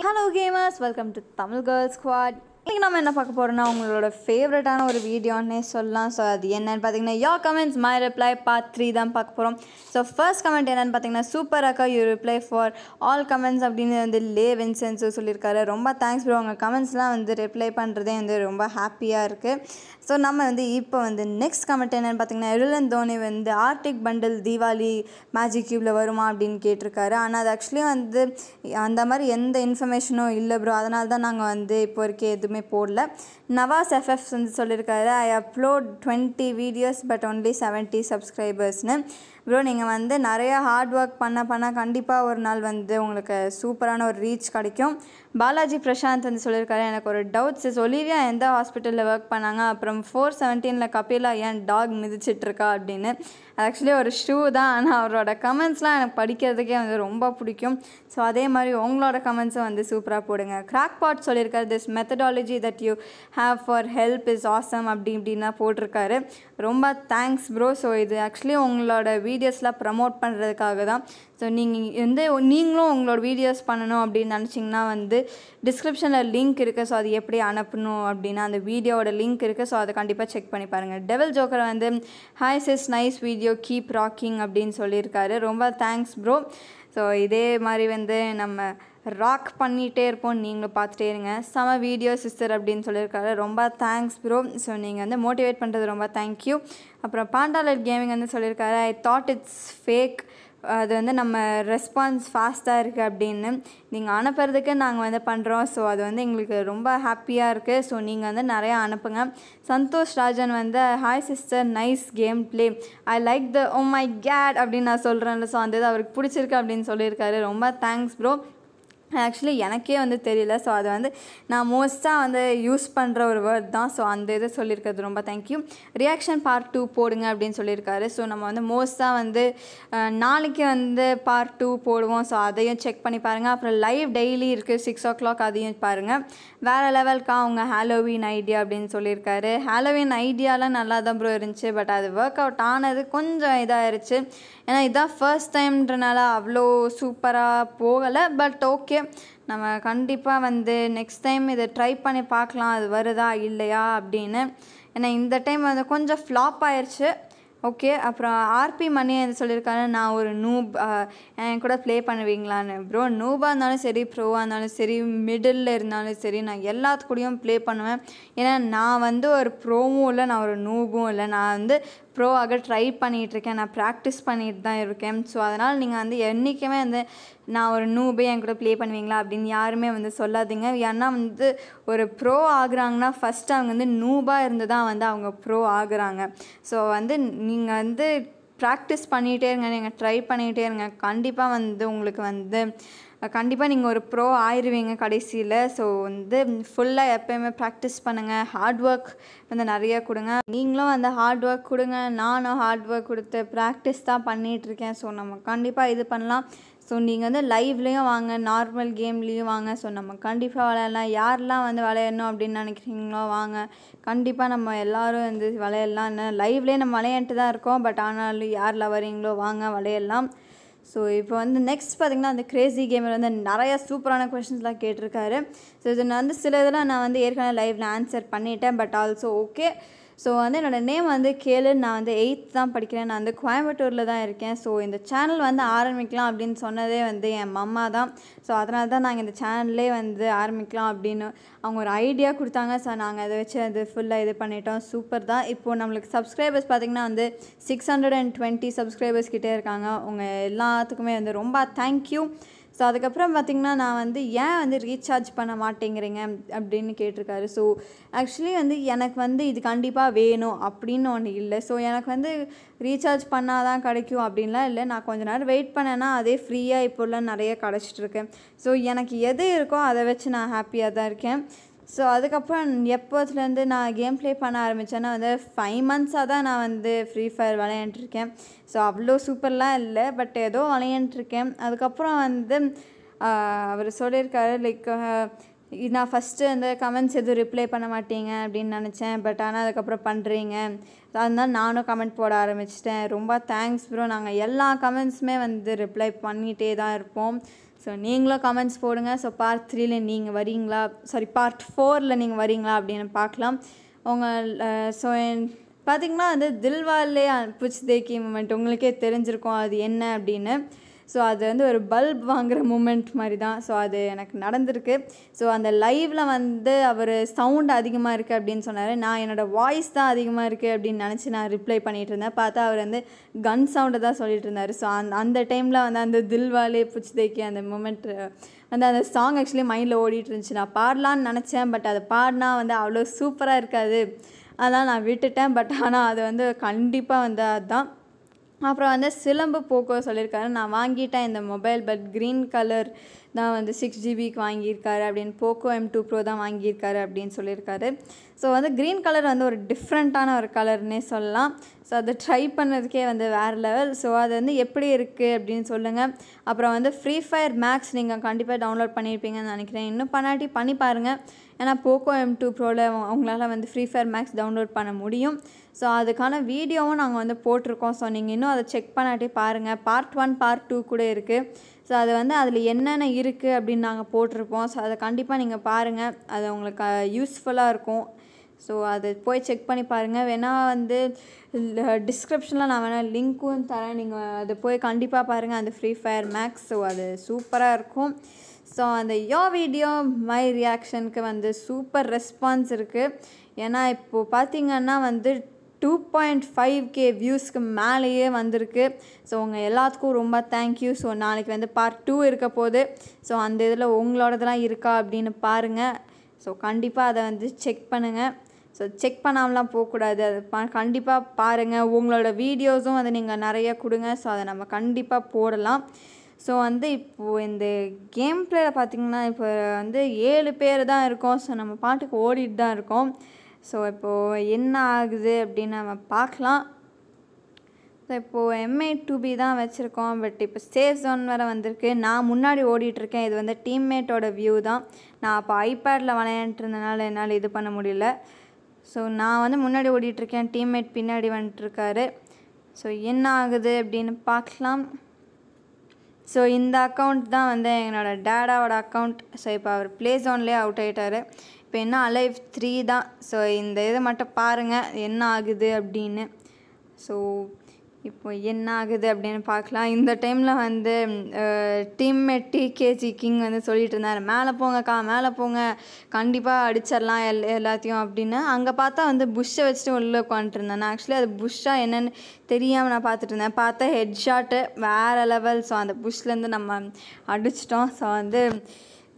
Hello gamers, welcome to Tamil Girl Squad. இன்றைக்கி நம்ம என்ன பார்க்க போகிறோன்னா உங்களோட ஃபேவரட்டான ஒரு வீடியோன்னே சொல்லலாம் ஸோ அது என்னென்னு பார்த்தீங்கன்னா your comments my reply part three தான் பார்க்க போகிறோம் ஸோ ஃபர்ஸ்ட் கமெண்ட் என்னென்னு பார்த்தீங்கன்னா சூப்பர் அக்கா you reply for all comments அப்படின்னு வந்து லே வின்சென்ஸு சொல்லியிருக்காரு ரொம்ப தேங்க்ஸ் ப்ரோ உங்கள் கமெண்ட்ஸ்லாம் வந்து ரிப்ளை பண்ணுறதே வந்து ரொம்ப ஹாப்பியாக இருக்குது ஸோ நம்ம வந்து இப்போ வந்து நெக்ஸ்ட் கமெண்ட் என்னென்னு பார்த்தீங்கன்னா எருளன் தோனி வந்து ஆர்டிக் பண்டில் தீபாவளி மேஜிக் க்யூபில் வருமா அப்படின்னு கேட்டிருக்காரு ஆனால் அது ஆக்சுவலி வந்து அந்த மாதிரி எந்த இன்ஃபர்மேஷனும் இல்லை ப்ரோ அதனால தான் நாங்கள் வந்து இப்போ வரைக்கும் எதுவுமே எதுவுமே போடல நவாஸ் எஃப்எஃப் வந்து சொல்லியிருக்காரு I upload twenty videos but only seventy சப்ஸ்கிரைபர்ஸ்னு ப்ரோ நீங்கள் வந்து நிறைய ஹார்ட் ஒர்க் பண்ண பண்ண கண்டிப்பாக ஒரு நாள் வந்து உங்களுக்கு சூப்பரான ஒரு ரீச் கிடைக்கும் பாலாஜி பிரசாந்த் வந்து சொல்லியிருக்காரு எனக்கு ஒரு டவுட்ஸ் சொல்லிரியா எந்த ஹாஸ்பிட்டலில் ஒர்க் பண்ணாங்க அப்புறம் ஃபோர் செவன்டீனில் கபிலா ஏன் டாக் மிதிச்சிட்ருக்கா அப்படின்னு ஆக்சுவலி ஒரு ஷூ தான் ஆனால் அவரோட கமெண்ட்ஸ்லாம் எனக்கு படிக்கிறதுக்கே வந்து ரொம்ப பிடிக்கும் ஸோ அதே மாதிரி உங்களோட கமெண்ட்ஸும் வந்து சூப்பராக போடுங்க கிராக் பாட் சொல்லியிருக்காரு this methodology that you have for help is awesome அப்படி இப்படின்னா போட்டிருக்காரு ரொம்ப தேங்க்ஸ் ப்ரோ ஸோ இது ஆக்சுவலி உங்களோட வீ வீடியோஸ்லாம் ப்ரமோட் பண்ணுறதுக்காக தான் ஸோ நீங்கள் வந்து நீங்களும் உங்களோட வீடியோஸ் பண்ணணும் அப்படின்னு நினச்சிங்கன்னா வந்து டிஸ்கிரிப்ஷனில் லிங்க் இருக்குது ஸோ அது எப்படி அனுப்பணும் அப்படின்னா அந்த வீடியோவோட லிங்க் இருக்குது ஸோ அதை கண்டிப்பாக செக் பண்ணி பாருங்கள் டெவல் ஜோக்கர் வந்து hi sis nice video keep rocking அப்படின்னு சொல்லியிருக்காரு ரொம்ப தேங்க்ஸ் ப்ரோ ஸோ இதே மாதிரி வந்து நம்ம ராக் பண்ணிகிட்டே இருப்போம் நீங்களும் பார்த்துட்டே இருங்க செம வீடியோ சிஸ்டர் அப்படின்னு சொல்லியிருக்காரு ரொம்ப தேங்க்ஸ் ப்ரோ ஸோ நீங்கள் வந்து மோட்டிவேட் பண்ணுறது ரொம்ப தேங்க்யூ அப்புறம் பாண்டாலட் கேமிங் வந்து சொல்லியிருக்காரு ஐ தாட் இட்ஸ் ஃபேக் அது வந்து நம்ம ரெஸ்பான்ஸ் ஃபாஸ்ட்டாக இருக்குது அப்படின்னு நீங்கள் அனுப்புறதுக்கு நாங்கள் வந்து பண்ணுறோம் ஸோ அது வந்து எங்களுக்கு ரொம்ப ஹாப்பியாக இருக்குது ஸோ நீங்கள் வந்து நிறையா அனுப்புங்க சந்தோஷ் ராஜன் வந்து hi sister nice gameplay I like the oh my cat அப்படின்னு நான் சொல்கிறேன்ல ஸோ அந்த இது அவருக்கு பிடிச்சிருக்கு அப்படின்னு சொல்லியிருக்காரு ரொம்ப தேங்க்ஸ் ப்ரோ ஆக்சுவலி எனக்கே வந்து தெரியல ஸோ அது வந்து நான் மோஸ்ட்டாக வந்து யூஸ் பண்ணுற ஒரு வேர்ட் தான் ஸோ அந்த இதை சொல்லியிருக்கிறது ரொம்ப தேங்க்யூ ரியாக்ஷன் பார்ட் டூ போடுங்க அப்படின்னு சொல்லியிருக்காரு ஸோ நம்ம வந்து மோஸ்ட்டாக வந்து நாளைக்கு வந்து பார்ட் டூ போடுவோம் ஸோ அதையும் செக் பண்ணி பாருங்கள் அப்புறம் லைவ் டெய்லி இருக்குது சிக்ஸ் ஓ கிளாக் அதையும் பாருங்கள் வேறு லெவலுக்கா அவங்க ஹாலோவின் ஐடியா அப்படின்னு சொல்லியிருக்காரு ஹாலோவின் ஐடியாலாம் நல்லா தான் ப்ரோ இருந்துச்சு பட் அது ஒர்க் அவுட் ஆனது கொஞ்சம் இதாகிருச்சு ஏன்னா இதான் ஃபர்ஸ்ட் டைம்ன்றனால அவ்வளோ சூப்பராக போகலை பட் ஓகே நம்ம கண்டிப்பாக வந்து நெக்ஸ்ட் டைம் இதை ட்ரை பண்ணி பார்க்கலாம் அது வருதா இல்லையா அப்படின்னு ஏன்னா இந்த டைம் வந்து கொஞ்சம் ஃப்ளாப் ஆயிடுச்சு ஓகே அப்புறம் ஆர்பி மணி என்ன சொல்லியிருக்காரு நான் ஒரு நூப் என் கூட ப்ளே பண்ணுவீங்களான்னு ப்ரோ நூபாக இருந்தாலும் சரி ப்ரோவாக இருந்தாலும் சரி மிடில் இருந்தாலும் சரி நான் எல்லாத்துக்கூடையும் ப்ளே பண்ணுவேன் ஏன்னா நான் வந்து ஒரு ப்ரோவும் இல்லை நான் ஒரு நூபும் இல்லை நான் வந்து ப்ரோ ஆக ட்ரை பண்ணிகிட்ருக்கேன் நான் ப்ராக்டிஸ் பண்ணிட்டு தான் இருக்கேன் ஸோ அதனால் நீங்கள் வந்து என்றைக்குமே வந்து நான் ஒரு நூபே என் கூட ப்ளே பண்ணுவீங்களா அப்படின்னு யாருமே வந்து சொல்லாதீங்க ஏன்னா வந்து ஒரு ப்ரோ ஆகுறாங்கன்னா ஃபஸ்ட்டு அவங்க வந்து நூபாக இருந்து தான் வந்து அவங்க ப்ரோ ஆகுறாங்க ஸோ வந்து நீங்கள் வந்து ப்ராக்டிஸ் பண்ணிகிட்டே இருங்க நீங்கள் ட்ரை பண்ணிகிட்டே இருங்க கண்டிப்பாக வந்து உங்களுக்கு வந்து கண்டிப்பாக நீங்கள் ஒரு ப்ரோ ஆயிடுவீங்க கடைசியில் ஸோ வந்து ஃபுல்லாக எப்போயுமே ப்ராக்டிஸ் பண்ணுங்கள் ஹார்ட் ஒர்க் வந்து நிறைய கொடுங்க நீங்களும் அந்த ஹார்ட் ஒர்க் கொடுங்க நானும் ஹார்ட் ஒர்க் கொடுத்து ப்ராக்டிஸ் தான் பண்ணிகிட்ருக்கேன் ஸோ நம்ம கண்டிப்பாக இது பண்ணலாம் ஸோ நீங்கள் வந்து லைவ்லேயும் வாங்க நார்மல் கேம்லேயும் வாங்க ஸோ நம்ம கண்டிப்பாக விளையாடலாம் யாரெல்லாம் வந்து விளையாடணும் அப்படின்னு நினைக்கிறீங்களோ வாங்க கண்டிப்பாக நம்ம எல்லோரும் வந்து விளையாடலாம் என்ன லைவ்லேயே நம்ம விளையாண்டுட்டு தான் இருக்கோம் பட் ஆனாலும் யாரில் வரீங்களோ வாங்க விளையாடலாம் ஸோ இப்போ வந்து நெக்ஸ்ட் பார்த்திங்கன்னா அந்த கிரேசி கேமர் வந்து நிறையா சூப்பரான கொஷின்ஸ்லாம் கேட்டிருக்காரு ஸோ இது நான் வந்து சில இதெல்லாம் நான் வந்து ஏற்கனவே லைவில் ஆன்சர் பண்ணிட்டேன் பட் ஆல்சோ ஓகே ஸோ வந்து என்னோடய நேம் வந்து கேளு நான் வந்து எயித் தான் படிக்கிறேன் நான் வந்து கோயம்புத்தூரில் தான் இருக்கேன் ஸோ இந்த சேனல் வந்து ஆரம்பிக்கலாம் அப்படின்னு சொன்னதே வந்து என் மம்மா தான் ஸோ அதனால தான் நாங்கள் இந்த சேனல்லே வந்து ஆரம்பிக்கலாம் அப்படின்னு அவங்க ஒரு ஐடியா கொடுத்தாங்க ஸோ நாங்கள் அதை வச்சு அது ஃபுல்லாக இது பண்ணிட்டோம் சூப்பர் தான் இப்போது நம்மளுக்கு சப்ஸ்கிரைபர்ஸ் பார்த்திங்கன்னா வந்து six hundred and twenty subscribers கிட்டே இருக்காங்க உங்கள் எல்லாத்துக்குமே வந்து ரொம்ப தேங்க்யூ ஸோ அதுக்கப்புறம் பார்த்திங்கன்னா நான் வந்து ஏன் வந்து ரீசார்ஜ் பண்ண மாட்டேங்கிறீங்க அப்படின்னு கேட்டிருக்காரு ஸோ ஆக்சுவலி வந்து எனக்கு வந்து இது கண்டிப்பாக வேணும் அப்படின்னு ஒன்று இல்லை ஸோ எனக்கு வந்து ரீசார்ஜ் பண்ணால் தான் கிடைக்கும் அப்படின்லாம் இல்லை நான் கொஞ்ச நேரம் வெயிட் பண்ணேன்னா அதே ஃப்ரீயாக இப்போல்லாம் நிறைய கிடச்சிட்ருக்கேன் ஸோ எனக்கு எது இருக்கோ அதை வச்சு நான் ஹாப்பியாக தான் இருக்கேன் ஸோ அதுக்கப்புறம் எப்போதுலேருந்து நான் கேம் ப்ளே பண்ண ஆரம்பித்தேன்னா வந்து ஃபைவ் மந்த்ஸாக தான் நான் வந்து ஃப்ரீ ஃபயர் விளையாண்டுருக்கேன் ஸோ அவ்வளோ சூப்பர்லாம் இல்லை பட் ஏதோ விளையாண்டுருக்கேன் அதுக்கப்புறம் வந்து அவர் சொல்லியிருக்காரு லைக் நான் ஃபஸ்ட்டு அந்த கமெண்ட்ஸ் எதுவும் ரிப்ளை பண்ண மாட்டீங்க அப்படின்னு நினச்சேன் பட் ஆனால் அதுக்கப்புறம் பண்ணுறீங்க அதனால் நானும் கமெண்ட் போட ஆரம்பிச்சிட்டேன் ரொம்ப தேங்க்ஸ் ப்ரோ நாங்கள் எல்லா கமெண்ட்ஸுமே வந்து ரிப்ளை பண்ணிகிட்டே தான் இருப்போம் ஸோ நீங்களும் கமெண்ட்ஸ் போடுங்க ஸோ பார்ட் த்ரீல நீங்கள் வரீங்களா சாரி பார்ட் ஃபோரில் நீங்கள் வரீங்களா அப்படின்னு பார்க்கலாம் உங்கள் ஸோ பார்த்திங்கன்னா வந்து தில்வாலே புச் தேக்கி மூமெண்ட் உங்களுக்கே தெரிஞ்சிருக்கும் அது என்ன அப்படின்னு ஸோ அது வந்து ஒரு பல்ப் வாங்குகிற மூமெண்ட் மாதிரி தான் ஸோ அது எனக்கு நடந்திருக்கு ஸோ அந்த லைவில் வந்து அவர் சவுண்ட் அதிகமாக இருக்குது அப்படின்னு சொன்னார் நான் என்னோடய வாய்ஸ் தான் அதிகமாக இருக்குது அப்படின்னு நினச்சி நான் ரிப்ளை பண்ணிகிட்டு இருந்தேன் பார்த்தா அவர் வந்து கன் சவுண்டை தான் சொல்லிட்டு இருந்தார் ஸோ அந்த அந்த டைமில் வந்து அந்த தில்வாலே தேக்கி அந்த மூமெண்ட் வந்து அந்த சாங் ஆக்சுவலி மைண்டில் ஓடிட்டு இருந்துச்சு நான் பாடலான்னு நினச்சேன் பட் அதை பாடினா வந்து அவ்வளோ சூப்பராக இருக்காது அதெல்லாம் நான் விட்டுட்டேன் பட் ஆனால் அது வந்து கண்டிப்பாக வந்து அதுதான் அப்புறம் வந்து சிலம்பு போக்கோ சொல்லியிருக்காரு நான் வாங்கிட்டேன் இந்த மொபைல் பட் க்ரீன் கலர் தான் வந்து சிக்ஸ் ஜிபிக்கு வாங்கியிருக்காரு அப்படின்னு போக்கோ எம் டூ ப்ரோ தான் வாங்கியிருக்காரு அப்படின்னு சொல்லியிருக்காரு ஸோ வந்து க்ரீன் கலர் வந்து ஒரு டிஃப்ரெண்ட்டான ஒரு கலர்னே சொல்லலாம் ஸோ அதை ட்ரை பண்ணதுக்கே வந்து வேறு லெவல் ஸோ அது வந்து எப்படி இருக்குது அப்படின்னு சொல்லுங்கள் அப்புறம் வந்து ஃப்ரீ ஃபயர் மேக்ஸ் நீங்கள் கண்டிப்பாக டவுன்லோட் பண்ணியிருப்பீங்கன்னு நினைக்கிறேன் இன்னும் பண்ணாட்டி பண்ணி பாருங்கள் ஏன்னா போக்கோ எம் டூ ப்ரோவில் அவங்களால வந்து ஃப்ரீ ஃபயர் மேக்ஸ் டவுன்லோட் பண்ண முடியும் ஸோ அதுக்கான வீடியோவும் நாங்கள் வந்து போட்டிருக்கோம் ஸோ நீங்கள் இன்னும் அதை செக் பண்ணாட்டி பாருங்கள் பார்ட் ஒன் பார்ட் டூ கூட இருக்குது ஸோ அது வந்து அதில் என்னென்ன இருக்குது அப்படின்னு நாங்கள் போட்டிருப்போம் ஸோ அதை கண்டிப்பாக நீங்கள் பாருங்கள் அது உங்களுக்கு யூஸ்ஃபுல்லாக இருக்கும் ஸோ அது போய் செக் பண்ணி பாருங்கள் வேணால் வந்து டிஸ்கிரிப்ஷனில் நான் வேணால் லிங்க்கும் தரேன் நீங்கள் அது போய் கண்டிப்பாக பாருங்கள் அந்த ஃப்ரீ ஃபயர் மேக்ஸ் ஸோ அது சூப்பராக இருக்கும் ஸோ அந்த யோ வீடியோ மை ரியாக்ஷனுக்கு வந்து சூப்பர் ரெஸ்பான்ஸ் இருக்குது ஏன்னா இப்போது பார்த்திங்கன்னா வந்து டூ பாயிண்ட் ஃபைவ் கே வியூஸ்க்கு மேலேயே வந்திருக்கு ஸோ உங்கள் எல்லாத்துக்கும் ரொம்ப தேங்க்யூ ஸோ நாளைக்கு வந்து பார்ட் டூ இருக்க போது ஸோ அந்த இதில் உங்களோடதெல்லாம் இருக்கா அப்படின்னு பாருங்கள் ஸோ கண்டிப்பாக அதை வந்து செக் பண்ணுங்கள் ஸோ செக் பண்ணாமலாம் போகக்கூடாது அது ப கண்டிப்பாக பாருங்கள் உங்களோட வீடியோஸும் அதை நீங்கள் நிறைய கொடுங்க ஸோ அதை நம்ம கண்டிப்பாக போடலாம் ஸோ வந்து இப்போது இந்த கேம் பிளேயில் பார்த்திங்கன்னா இப்போ வந்து ஏழு பேர் தான் இருக்கோம் ஸோ நம்ம பாட்டுக்கு ஓடிட்டு தான் இருக்கோம் ஸோ இப்போது என்ன ஆகுது அப்படின்னு நம்ம பார்க்கலாம் ஸோ இப்போது எம்ஐ டூ பி தான் வச்சுருக்கோம் பட் இப்போ சேஃப் ஜோன் வேறு வந்திருக்கு நான் முன்னாடி ஓடிட்டுருக்கேன் இது வந்து டீம்மேட்டோட வியூ தான் நான் அப்போ ஐபேடில் விளையாண்டுருந்தனால என்னால் இது பண்ண முடியல ஸோ நான் வந்து முன்னாடி ஓடிட்டுருக்கேன் டீம்மேட் பின்னாடி வந்துட்டுருக்காரு ஸோ என்ன ஆகுது அப்படின்னு பார்க்கலாம் ஸோ இந்த அக்கௌண்ட் தான் வந்து என்னோடய டேடாவோட அக்கௌண்ட் ஸோ இப்போ அவர் ப்ளே ஜோன்லேயே அவுட் ஆகிட்டார் இப்போ என்ன அலைவ் த்ரீ தான் ஸோ இந்த இதை மட்டும் பாருங்கள் என்ன ஆகுது அப்படின்னு ஸோ இப்போ என்ன ஆகுது அப்படின்னு பார்க்கலாம் இந்த டைமில் வந்து டீம்மேட் டிகேஜி கிங் வந்து சொல்லிட்டு இருந்தார் மேலே போங்கக்கா மேலே போங்க கண்டிப்பாக அடிச்சிடலாம் எல் எல்லாத்தையும் அப்படின்னு அங்கே பார்த்தா வந்து புஷ்ஷை வச்சுட்டு உள்ளே உட்காந்துருந்தேன் நான் ஆக்சுவலி அது புஷ்ஷாக என்னென்னு தெரியாமல் நான் பார்த்துட்டு இருந்தேன் பார்த்தா ஹெட் ஷாட்டு வேறு லெவல் ஸோ அந்த புஷ்லேருந்து நம்ம அடிச்சிட்டோம் ஸோ வந்து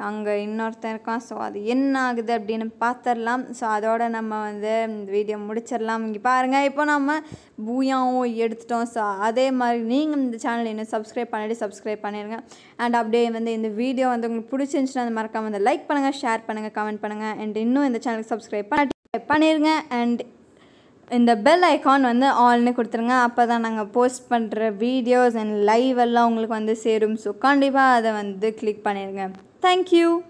அங்கே இன்னொருத்தன் இருக்கான் ஸோ அது என்ன ஆகுது அப்படின்னு பார்த்துடலாம் ஸோ அதோட நம்ம வந்து இந்த வீடியோ முடிச்சிடலாம் இங்கே பாருங்கள் இப்போ நம்ம பூயாவும் எடுத்துட்டோம் ஸோ அதே மாதிரி நீங்கள் இந்த சேனல் இன்னும் சப்ஸ்கிரைப் பண்ணிவிட்டு சப்ஸ்கிரைப் பண்ணிடுங்க அண்ட் அப்படியே வந்து இந்த வீடியோ வந்து உங்களுக்கு பிடிச்சிருந்துச்சுன்னா அந்த மறக்காமல் வந்து லைக் பண்ணுங்கள் ஷேர் பண்ணுங்கள் கமெண்ட் பண்ணுங்கள் அண்ட் இன்னும் இந்த சேனலுக்கு சப்ஸ்கிரைப் பண்ணி பண்ணிடுங்க அண்ட் இந்த பெல் ஐக்கான் வந்து ஆல்னு கொடுத்துருங்க அப்போ தான் நாங்கள் போஸ்ட் பண்ணுற வீடியோஸ் அண்ட் லைவ் எல்லாம் உங்களுக்கு வந்து சேரும் ஸோ கண்டிப்பாக அதை வந்து கிளிக் பண்ணிடுங்க Thank you.